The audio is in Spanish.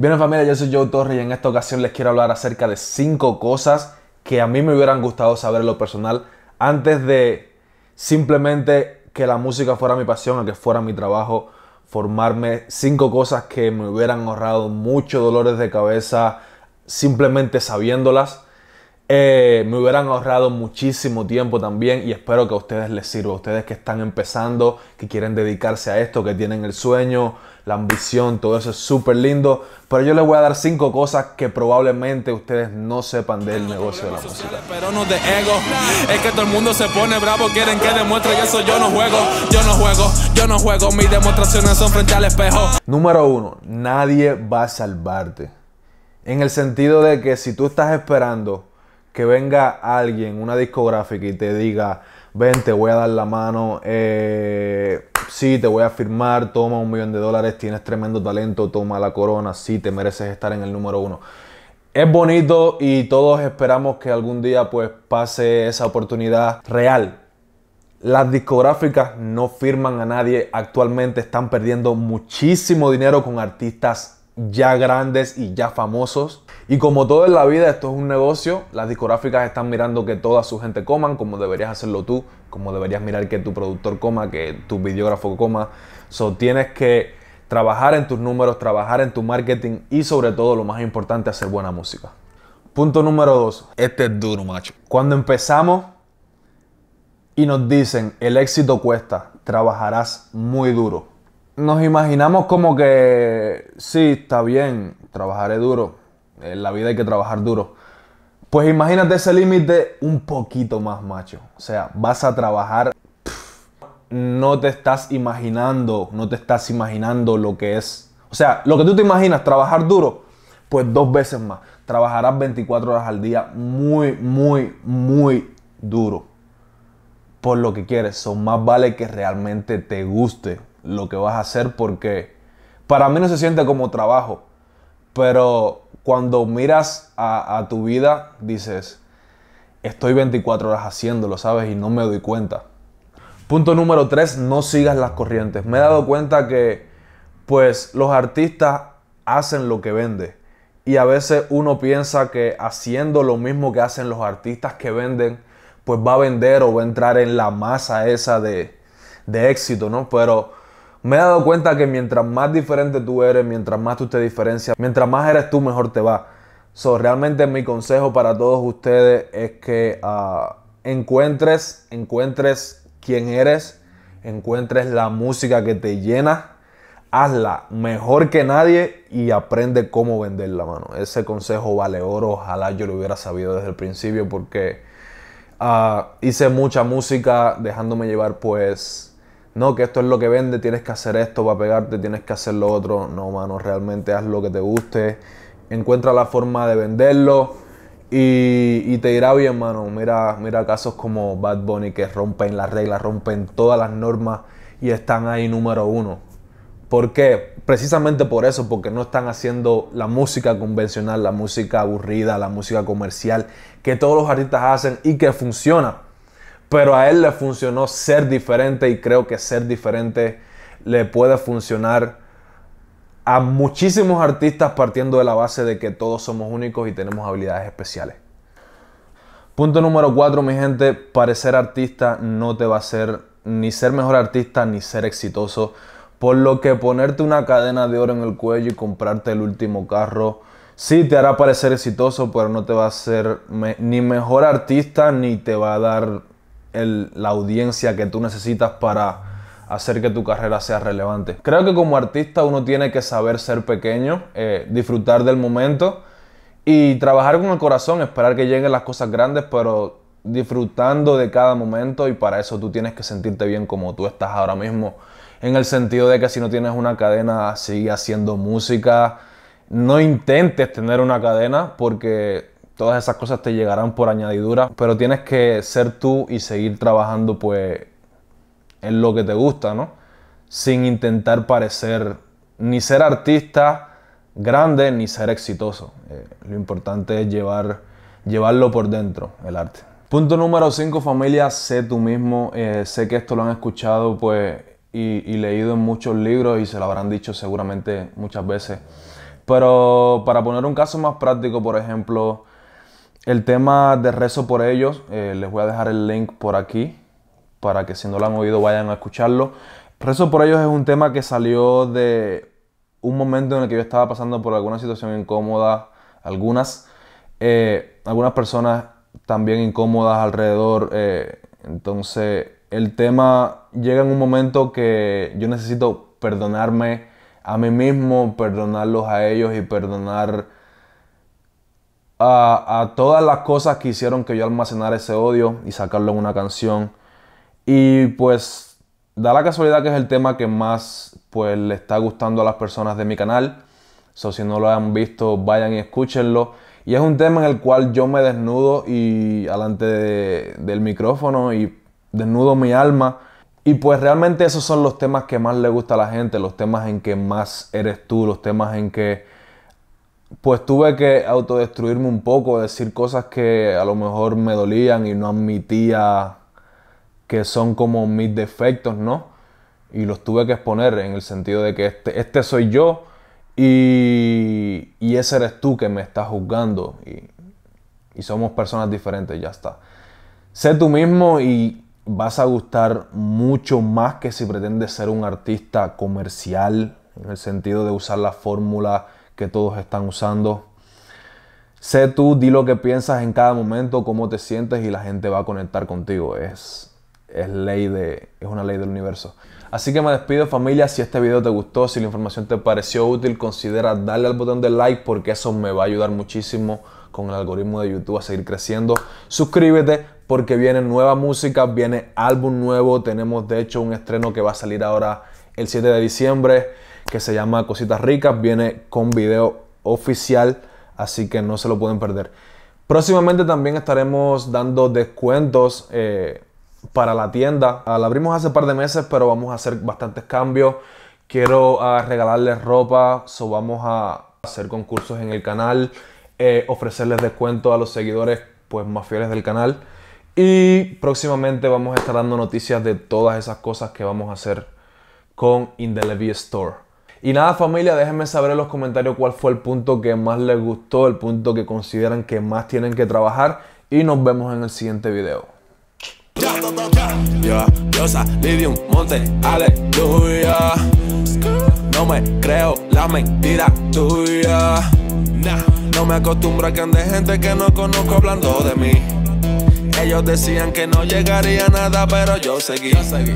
Bien familia, yo soy Joe Torres y en esta ocasión les quiero hablar acerca de 5 cosas que a mí me hubieran gustado saber en lo personal antes de simplemente que la música fuera mi pasión o que fuera mi trabajo, formarme 5 cosas que me hubieran ahorrado muchos dolores de cabeza simplemente sabiéndolas eh, me hubieran ahorrado muchísimo tiempo también y espero que a ustedes les sirva. Ustedes que están empezando, que quieren dedicarse a esto, que tienen el sueño, la ambición, todo eso es súper lindo. Pero yo les voy a dar cinco cosas que probablemente ustedes no sepan del negocio de la música. Pero no de ego, es que todo el mundo se pone bravo, quieren que demuestre eso yo no juego, yo no juego, yo no juego, mis demostraciones son frente al espejo. Número uno, nadie va a salvarte. En el sentido de que si tú estás esperando que venga alguien, una discográfica y te diga, ven, te voy a dar la mano, eh, sí, te voy a firmar, toma un millón de dólares, tienes tremendo talento, toma la corona, sí, te mereces estar en el número uno. Es bonito y todos esperamos que algún día pues pase esa oportunidad real. Las discográficas no firman a nadie, actualmente están perdiendo muchísimo dinero con artistas ya grandes y ya famosos. Y como todo en la vida, esto es un negocio, las discográficas están mirando que toda su gente coman, como deberías hacerlo tú, como deberías mirar que tu productor coma, que tu videógrafo coma. So, tienes que trabajar en tus números, trabajar en tu marketing y sobre todo lo más importante, hacer buena música. Punto número dos. Este es duro, macho. Cuando empezamos y nos dicen, el éxito cuesta, trabajarás muy duro nos imaginamos como que sí, está bien, trabajaré duro. En la vida hay que trabajar duro. Pues imagínate ese límite un poquito más macho. O sea, vas a trabajar. No te estás imaginando, no te estás imaginando lo que es. O sea, lo que tú te imaginas, trabajar duro, pues dos veces más. Trabajarás 24 horas al día muy, muy, muy duro. Por lo que quieres, son más vale que realmente te guste lo que vas a hacer porque para mí no se siente como trabajo, pero cuando miras a, tu vida dices, estoy 24 horas haciéndolo, ¿sabes? Y no me doy cuenta. Punto número 3, no sigas las corrientes. Me he dado cuenta que pues los artistas hacen lo que vende. Y a veces uno piensa que haciendo lo mismo que hacen los artistas que venden, pues va a vender o va a entrar en la masa esa de, de éxito, ¿no? Pero me he dado cuenta que mientras más diferente tú eres, mientras más tú te diferencias, mientras más eres tú, mejor te va. So, realmente mi consejo para todos ustedes es que ah, encuentres, encuentres quién eres, encuentres la música que te llena, hazla mejor que nadie y aprende cómo vender la mano. Ese consejo vale oro, ojalá yo lo hubiera sabido desde el principio porque ah, hice mucha música dejándome llevar pues no, que esto es lo que vende, tienes que hacer esto para pegarte, tienes que hacer lo otro. No, mano, realmente haz lo que te guste, encuentra la forma de venderlo. Y, te irá bien, mano. Mira, mira casos como Bad Bunny que rompen las reglas, rompen todas las normas y están ahí número uno. ¿Por qué? Precisamente por eso, porque no están haciendo la música convencional, la música aburrida, la música comercial que todos los artistas hacen y que funciona. Pero a él le funcionó ser diferente y creo que ser diferente le puede funcionar a muchísimos artistas partiendo de la base de que todos somos únicos y tenemos habilidades especiales. Punto número 4, mi gente, parecer artista no te va a hacer ni ser mejor artista ni ser exitoso. Por lo que ponerte una cadena de oro en el cuello y comprarte el último carro sí te hará parecer exitoso, pero no te va a hacer ni mejor artista ni te va a dar la audiencia que tú necesitas para hacer que tu carrera sea relevante. Creo que como artista uno tiene que saber ser pequeño, eh, disfrutar del momento y trabajar con el corazón, esperar que lleguen las cosas grandes, pero disfrutando de cada momento y para eso tú tienes que sentirte bien como tú estás ahora mismo. En el sentido de que si no tienes una cadena, sigue haciendo música. No intentes tener una cadena porque todas esas cosas te llegarán por añadidura, pero tienes que ser tú y seguir trabajando pues en lo que te gusta, ¿no? Sin intentar parecer ni ser artista grande ni ser exitoso. Eh, lo importante es llevar, llevarlo por dentro, el arte. Punto número 5, familia, sé tú mismo. Eh, sé que esto lo han escuchado pues, y leído en muchos libros y se lo habrán dicho seguramente muchas veces. Pero para poner un caso más práctico, por ejemplo, el tema de rezo por ellos, eh, les voy a dejar el link por aquí para que si no lo han oído vayan a escucharlo. Rezo por ellos es un tema que salió de un momento en el que yo estaba pasando por alguna situación incómoda, algunas, eh, algunas personas también incómodas alrededor. Eh, entonces el tema llega en un momento que yo necesito perdonarme a mí mismo, perdonarlos a ellos y perdonar a, todas las cosas que hicieron que yo almacenara ese odio y sacarlo en una canción. Y pues da la casualidad que es el tema que más pues le está gustando a las personas de mi canal. So, si no lo han visto, vayan y escúchenlo. Y es un tema en el cual yo me desnudo y alante del micrófono y desnudo mi alma. Y pues realmente esos son los temas que más le gusta a la gente, los temas en que más eres tú, los temas en que pues tuve que autodestruirme un poco, decir cosas que a lo mejor me dolían y no admitía que son como mis defectos, ¿no? Y los tuve que exponer en el sentido de que este, este soy yo y, ese eres tú que me estás juzgando y, y somos personas diferentes, ya está. Sé tú mismo y vas a gustar mucho más que si pretendes ser un artista comercial, en el sentido de usar la fórmula que todos están usando. Sé tú, di lo que piensas en cada momento, cómo te sientes y la gente va a conectar contigo. Es, es ley de, es una ley del universo. Así que me despido familia, si este video te gustó, si la información te pareció útil, considera darle al botón de like porque eso me va a ayudar muchísimo con el algoritmo de YouTube a seguir creciendo. Suscríbete porque viene nueva música, viene álbum nuevo, tenemos de hecho un estreno que va a salir ahora el 7 de diciembre que se llama Cositas Ricas. Viene con video oficial, así que no se lo pueden perder. Próximamente también estaremos dando descuentos eh, para la tienda. Ah, la abrimos hace un par de meses, pero vamos a hacer bastantes cambios. Quiero ah, regalarles ropa, so vamos a hacer concursos en el canal, eh, ofrecerles descuentos a los seguidores pues, más fieles del canal. Y próximamente vamos a estar dando noticias de todas esas cosas que vamos a hacer con Indelevy Store. Y nada familia, déjenme saber en los comentarios cuál fue el punto que más les gustó, el punto que consideran que más tienen que trabajar y nos vemos en el siguiente video. Yo, salí de un monte, aleluya. No me creo la mentira tuya. No me acostumbro a que ande gente que no conozco hablando de mí. Ellos decían que no llegaría nada, pero yo seguí.